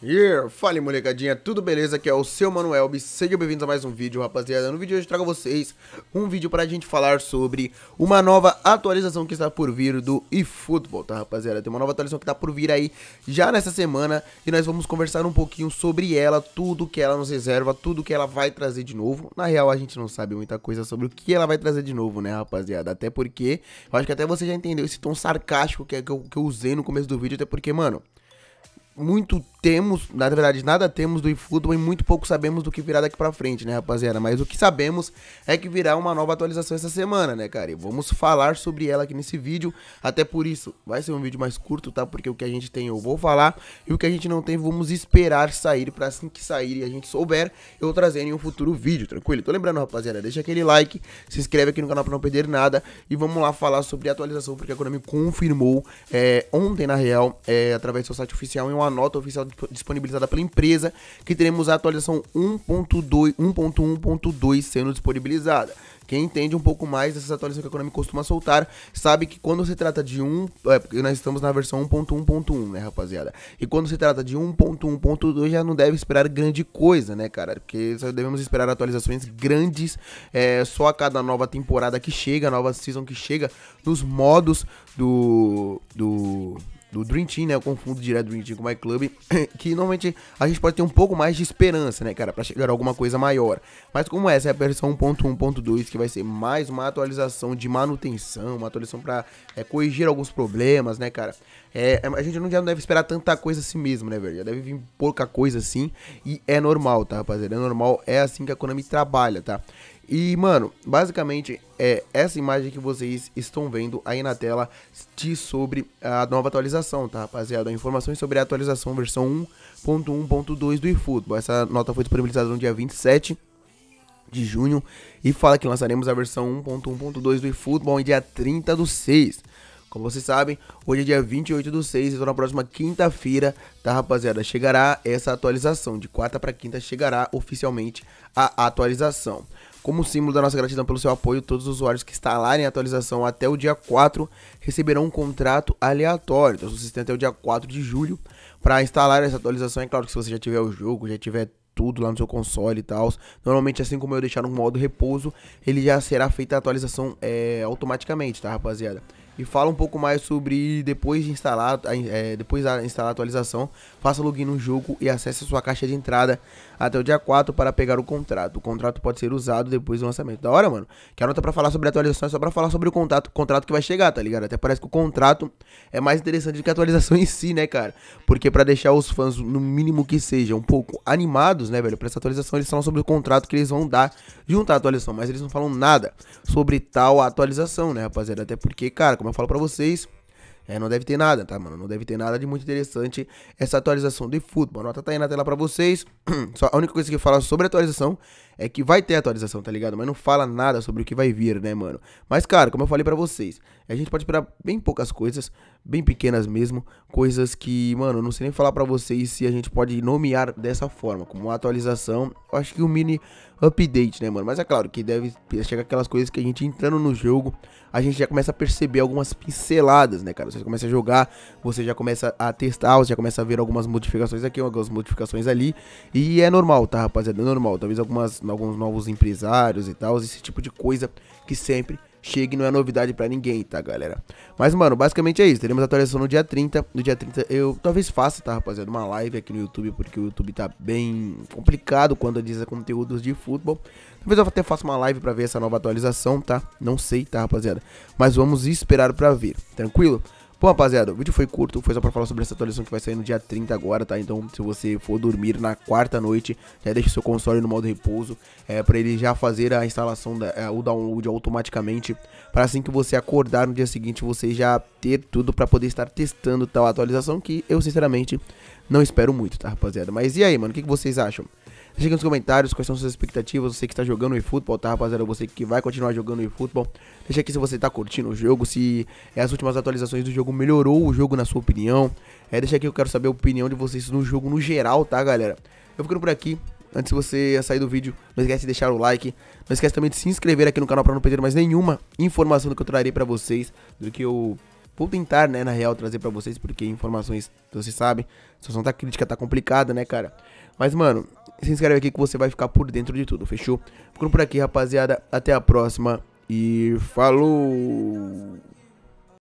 Yeah! Fala molecadinha, tudo beleza? Aqui é o seu Manuel B. Sejam bem-vindos a mais um vídeo, rapaziada. No vídeo de hoje eu trago a vocês um vídeo pra gente falar sobre uma nova atualização que está por vir do eFootball, tá rapaziada? Tem uma nova atualização que está por vir aí já nessa semana e nós vamos conversar um pouquinho sobre ela, tudo que ela nos reserva, tudo que ela vai trazer de novo. Na real, a gente não sabe muita coisa sobre o que ela vai trazer de novo, né, rapaziada? Até porque, eu acho que até você já entendeu esse tom sarcástico que, é que, eu, que eu usei no começo do vídeo, até porque, mano, muito temos, na verdade, nada temos do eFootball e muito pouco sabemos do que virá daqui para frente, né, rapaziada? Mas o que sabemos é que virá uma nova atualização essa semana, né, cara? E vamos falar sobre ela aqui nesse vídeo. Até por isso, vai ser um vídeo mais curto, tá? Porque o que a gente tem eu vou falar e o que a gente não tem vamos esperar sair para assim que sair e a gente souber, eu trazer em um futuro vídeo, tranquilo? Tô lembrando, rapaziada, deixa aquele like, se inscreve aqui no canal para não perder nada e vamos lá falar sobre a atualização, porque a Konami confirmou é, ontem, na real, é, através do seu site oficial, em uma nota oficial disponibilizada pela empresa, que teremos a atualização 1.1.2 sendo disponibilizada. Quem entende um pouco mais dessas atualizações que a Konami costuma soltar, sabe que quando se trata de um. É, porque nós estamos na versão 1.1.1, né, rapaziada? E quando se trata de 1.1.2, já não deve esperar grande coisa, né, cara? Porque só devemos esperar atualizações grandes é, só a cada nova temporada que chega, nova season que chega, nos modos do. do do Dream Team, né? Eu confundo direto Dream Team com My Club, que normalmente a gente pode ter um pouco mais de esperança, né, cara, para chegar a alguma coisa maior. Mas como essa é a versão 1.1.2, que vai ser mais uma atualização de manutenção, uma atualização para é, eh, corrigir alguns problemas, né, cara? É, a gente não já não deve esperar tanta coisa assim mesmo, né, velho? Já deve vir pouca coisa assim e é normal, tá, rapaziada? É normal, é assim que a Konami trabalha, tá? E, mano, basicamente é essa imagem que vocês estão vendo aí na tela de sobre a nova atualização, tá, rapaziada? Informações sobre a atualização versão 1.1.2 do eFootball. Essa nota foi disponibilizada no dia 27 de junho e fala que lançaremos a versão 1.1.2 do eFootball em dia 30 do 6. Como vocês sabem, hoje é dia 28 do 6, então na próxima quinta-feira, tá rapaziada, chegará essa atualização. De quarta para quinta chegará oficialmente a atualização. Como símbolo da nossa gratidão pelo seu apoio, todos os usuários que instalarem a atualização até o dia 4 receberão um contrato aleatório. Então, se você tem até o dia 4 de julho para instalar essa atualização, é claro que se você já tiver o jogo, já tiver tudo lá no seu console e tal. Normalmente, assim como eu deixar no modo repouso, ele já será feita a atualização é, automaticamente, tá, rapaziada? E fala um pouco mais sobre depois de instalar, é, depois de instalar a atualização, faça login no jogo e acesse sua caixa de entrada até o dia 4 para pegar o contrato. O contrato pode ser usado depois do lançamento. Da hora, mano. Que a nota para falar sobre a atualização é só para falar sobre o contrato, contrato que vai chegar, tá ligado? Até parece que o contrato é mais interessante do que a atualização em si, né, cara? Porque para deixar os fãs no mínimo que seja um pouco animados, né, velho? Para essa atualização eles falam sobre o contrato que eles vão dar junto à atualização, mas eles não falam nada sobre tal atualização, né, rapaziada? Até porque, cara, como como eu falo para vocês, é, não deve ter nada, tá, mano? Não deve ter nada de muito interessante essa atualização de futebol. A nota tá aí na tela pra vocês. Só a única coisa que fala sobre a atualização é que vai ter atualização, tá ligado? Mas não fala nada sobre o que vai vir, né, mano? Mas, cara, como eu falei para vocês, a gente pode esperar bem poucas coisas, bem pequenas mesmo. Coisas que, mano, não sei nem falar para vocês se a gente pode nomear dessa forma, como uma atualização. Eu acho que um mini update, né, mano? Mas é claro que deve chegar aquelas coisas que a gente entrando no jogo, a gente já começa a perceber algumas pinceladas, né, cara? você começa a jogar, você já começa a testar, você já começa a ver algumas modificações aqui, algumas modificações ali. E é normal, tá, rapaziada? É normal. Talvez algumas, alguns novos empresários e tal, esse tipo de coisa que sempre chega e não é novidade para ninguém, tá, galera? Mas, mano, basicamente é isso. Teremos atualização no dia 30. No dia 30 eu talvez faça, tá, rapaziada, uma live aqui no YouTube, porque o YouTube tá bem complicado quando diz a conteúdos de futebol. Talvez eu até faça uma live para ver essa nova atualização, tá? Não sei, tá, rapaziada? Mas vamos esperar para ver, tranquilo? Bom, rapaziada, o vídeo foi curto, foi só pra falar sobre essa atualização que vai sair no dia 30 agora, tá? Então, se você for dormir na quarta noite, já deixa o seu console no modo repouso, é, pra ele já fazer a instalação, da, é, o download automaticamente, pra assim que você acordar no dia seguinte, você já ter tudo pra poder estar testando tal atualização, que eu, sinceramente, não espero muito, tá, rapaziada? Mas e aí, mano, o que, que vocês acham? aqui nos comentários quais são suas expectativas. Você que está jogando o eFootball, tá, rapaziada? Você que vai continuar jogando o eFootball. Deixa aqui se você está curtindo o jogo, se as últimas atualizações do jogo melhorou o jogo na sua opinião. É, deixa aqui eu quero saber a opinião de vocês no jogo no geral, tá, galera? Eu ficando por aqui. Antes de você sair do vídeo, não esquece de deixar o like. Não esquece também de se inscrever aqui no canal para não perder mais nenhuma informação do que eu trarei para vocês, do que eu Vou tentar, né, na real, trazer para vocês, porque informações, vocês sabem, a situação tá crítica, tá complicada, né, cara? Mas, mano, se inscreve aqui que você vai ficar por dentro de tudo, fechou? Ficando por aqui, rapaziada. Até a próxima e falou!